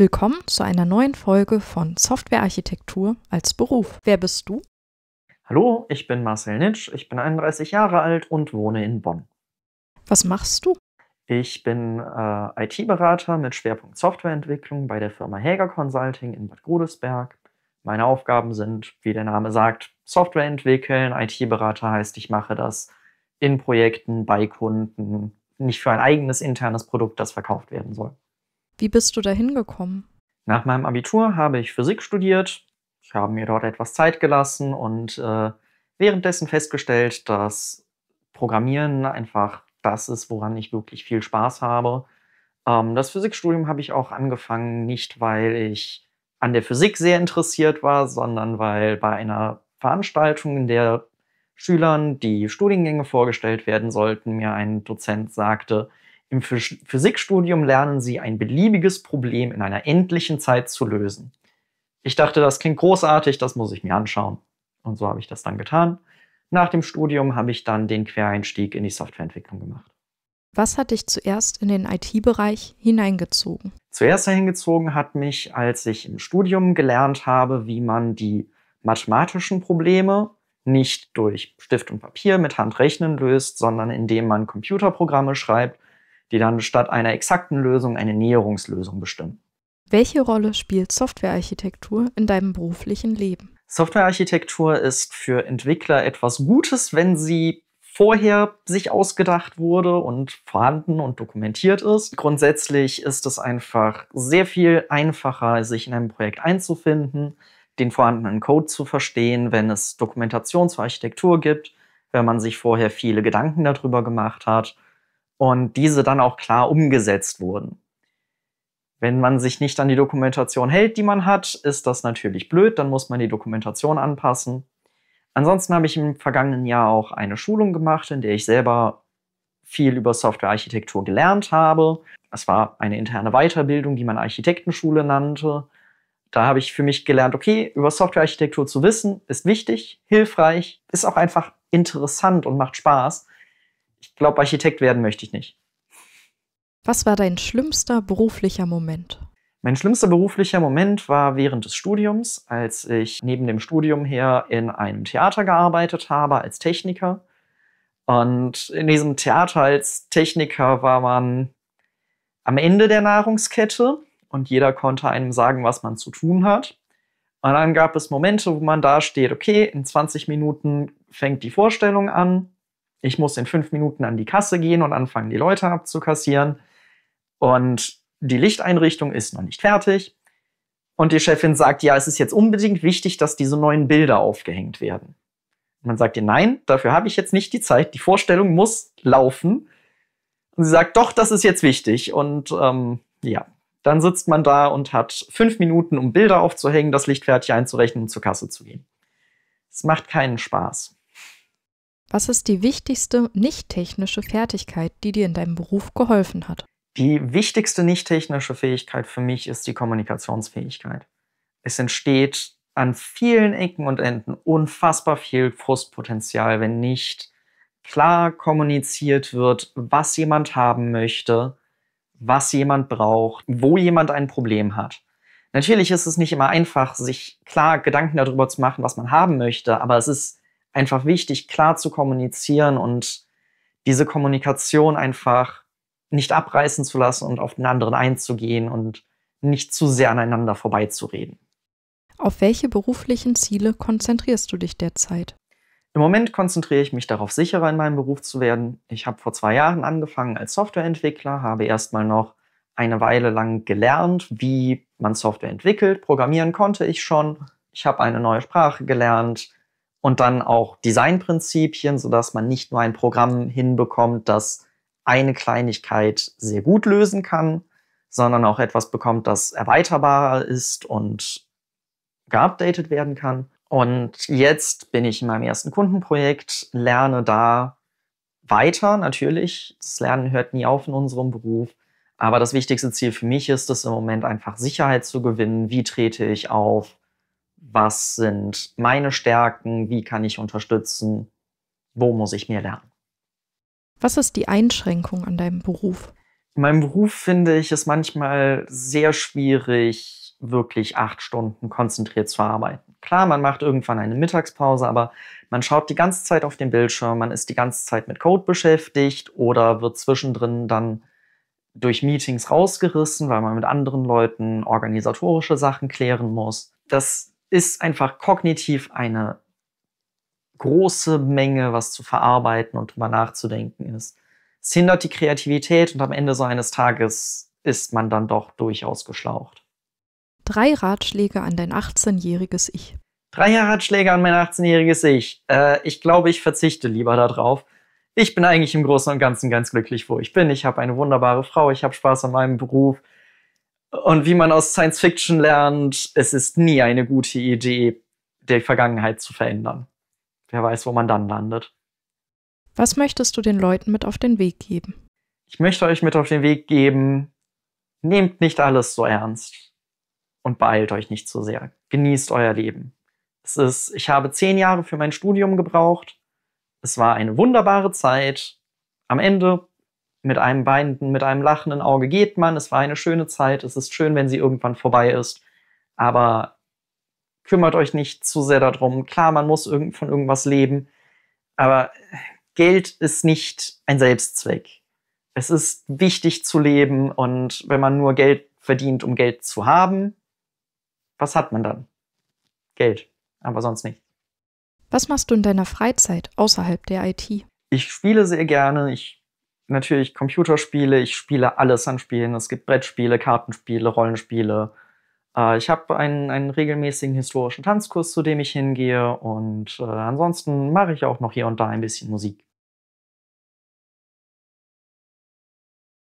Willkommen zu einer neuen Folge von Softwarearchitektur als Beruf. Wer bist du? Hallo, ich bin Marcel Nitsch, ich bin 31 Jahre alt und wohne in Bonn. Was machst du? Ich bin äh, IT-Berater mit Schwerpunkt Softwareentwicklung bei der Firma Häger Consulting in Bad Godesberg. Meine Aufgaben sind, wie der Name sagt, Software entwickeln. IT-Berater heißt, ich mache das in Projekten, bei Kunden, nicht für ein eigenes internes Produkt, das verkauft werden soll. Wie bist du da hingekommen? Nach meinem Abitur habe ich Physik studiert. Ich habe mir dort etwas Zeit gelassen und äh, währenddessen festgestellt, dass Programmieren einfach das ist, woran ich wirklich viel Spaß habe. Ähm, das Physikstudium habe ich auch angefangen, nicht weil ich an der Physik sehr interessiert war, sondern weil bei einer Veranstaltung, in der Schülern die Studiengänge vorgestellt werden sollten, mir ein Dozent sagte, im Physikstudium lernen sie, ein beliebiges Problem in einer endlichen Zeit zu lösen. Ich dachte, das klingt großartig, das muss ich mir anschauen. Und so habe ich das dann getan. Nach dem Studium habe ich dann den Quereinstieg in die Softwareentwicklung gemacht. Was hat dich zuerst in den IT-Bereich hineingezogen? Zuerst hingezogen hat mich, als ich im Studium gelernt habe, wie man die mathematischen Probleme nicht durch Stift und Papier mit Handrechnen löst, sondern indem man Computerprogramme schreibt die dann statt einer exakten Lösung eine Näherungslösung bestimmen. Welche Rolle spielt Softwarearchitektur in deinem beruflichen Leben? Softwarearchitektur ist für Entwickler etwas Gutes, wenn sie vorher sich ausgedacht wurde und vorhanden und dokumentiert ist. Grundsätzlich ist es einfach sehr viel einfacher, sich in einem Projekt einzufinden, den vorhandenen Code zu verstehen, wenn es Dokumentation zur Architektur gibt, wenn man sich vorher viele Gedanken darüber gemacht hat und diese dann auch klar umgesetzt wurden. Wenn man sich nicht an die Dokumentation hält, die man hat, ist das natürlich blöd, dann muss man die Dokumentation anpassen. Ansonsten habe ich im vergangenen Jahr auch eine Schulung gemacht, in der ich selber viel über Softwarearchitektur gelernt habe. Es war eine interne Weiterbildung, die man Architektenschule nannte. Da habe ich für mich gelernt, okay, über Softwarearchitektur zu wissen, ist wichtig, hilfreich, ist auch einfach interessant und macht Spaß ich glaube, Architekt werden möchte ich nicht. Was war dein schlimmster beruflicher Moment? Mein schlimmster beruflicher Moment war während des Studiums, als ich neben dem Studium her in einem Theater gearbeitet habe als Techniker. Und in diesem Theater als Techniker war man am Ende der Nahrungskette und jeder konnte einem sagen, was man zu tun hat. Und dann gab es Momente, wo man da steht, okay, in 20 Minuten fängt die Vorstellung an, ich muss in fünf Minuten an die Kasse gehen und anfangen, die Leute abzukassieren. Und die Lichteinrichtung ist noch nicht fertig. Und die Chefin sagt, ja, es ist jetzt unbedingt wichtig, dass diese neuen Bilder aufgehängt werden. Und man sagt ihr, nein, dafür habe ich jetzt nicht die Zeit. Die Vorstellung muss laufen. Und sie sagt, doch, das ist jetzt wichtig. Und ähm, ja, dann sitzt man da und hat fünf Minuten, um Bilder aufzuhängen, das Licht fertig einzurechnen und zur Kasse zu gehen. Es macht keinen Spaß. Was ist die wichtigste nicht-technische Fertigkeit, die dir in deinem Beruf geholfen hat? Die wichtigste nicht-technische Fähigkeit für mich ist die Kommunikationsfähigkeit. Es entsteht an vielen Ecken und Enden unfassbar viel Frustpotenzial, wenn nicht klar kommuniziert wird, was jemand haben möchte, was jemand braucht, wo jemand ein Problem hat. Natürlich ist es nicht immer einfach, sich klar Gedanken darüber zu machen, was man haben möchte, aber es ist einfach wichtig, klar zu kommunizieren und diese Kommunikation einfach nicht abreißen zu lassen und auf den anderen einzugehen und nicht zu sehr aneinander vorbeizureden. Auf welche beruflichen Ziele konzentrierst du dich derzeit? Im Moment konzentriere ich mich darauf, sicherer in meinem Beruf zu werden. Ich habe vor zwei Jahren angefangen als Softwareentwickler, habe erstmal noch eine Weile lang gelernt, wie man Software entwickelt. Programmieren konnte ich schon. Ich habe eine neue Sprache gelernt, und dann auch Designprinzipien, sodass man nicht nur ein Programm hinbekommt, das eine Kleinigkeit sehr gut lösen kann, sondern auch etwas bekommt, das erweiterbarer ist und geupdatet werden kann. Und jetzt bin ich in meinem ersten Kundenprojekt, lerne da weiter natürlich. Das Lernen hört nie auf in unserem Beruf. Aber das wichtigste Ziel für mich ist es im Moment einfach Sicherheit zu gewinnen. Wie trete ich auf? was sind meine Stärken, wie kann ich unterstützen, wo muss ich mir lernen. Was ist die Einschränkung an deinem Beruf? In meinem Beruf finde ich es manchmal sehr schwierig, wirklich acht Stunden konzentriert zu arbeiten. Klar, man macht irgendwann eine Mittagspause, aber man schaut die ganze Zeit auf den Bildschirm, man ist die ganze Zeit mit Code beschäftigt oder wird zwischendrin dann durch Meetings rausgerissen, weil man mit anderen Leuten organisatorische Sachen klären muss. Das ist einfach kognitiv eine große Menge, was zu verarbeiten und drüber nachzudenken ist. Es hindert die Kreativität und am Ende so eines Tages ist man dann doch durchaus geschlaucht. Drei Ratschläge an dein 18-jähriges Ich. Drei Ratschläge an mein 18-jähriges Ich. Äh, ich glaube, ich verzichte lieber darauf. Ich bin eigentlich im Großen und Ganzen ganz glücklich, wo ich bin. Ich habe eine wunderbare Frau, ich habe Spaß an meinem Beruf, und wie man aus Science Fiction lernt, es ist nie eine gute Idee, die Vergangenheit zu verändern. Wer weiß, wo man dann landet. Was möchtest du den Leuten mit auf den Weg geben? Ich möchte euch mit auf den Weg geben, nehmt nicht alles so ernst und beeilt euch nicht so sehr. Genießt euer Leben. Es ist, ich habe zehn Jahre für mein Studium gebraucht. Es war eine wunderbare Zeit. Am Ende mit einem weinenden, mit einem lachenden Auge geht man. Es war eine schöne Zeit. Es ist schön, wenn sie irgendwann vorbei ist. Aber kümmert euch nicht zu sehr darum. Klar, man muss von irgendwas leben. Aber Geld ist nicht ein Selbstzweck. Es ist wichtig zu leben. Und wenn man nur Geld verdient, um Geld zu haben, was hat man dann? Geld. Aber sonst nicht. Was machst du in deiner Freizeit außerhalb der IT? Ich spiele sehr gerne. Ich natürlich Computerspiele, ich spiele alles an Spielen. Es gibt Brettspiele, Kartenspiele, Rollenspiele. Äh, ich habe einen, einen regelmäßigen historischen Tanzkurs, zu dem ich hingehe. Und äh, ansonsten mache ich auch noch hier und da ein bisschen Musik.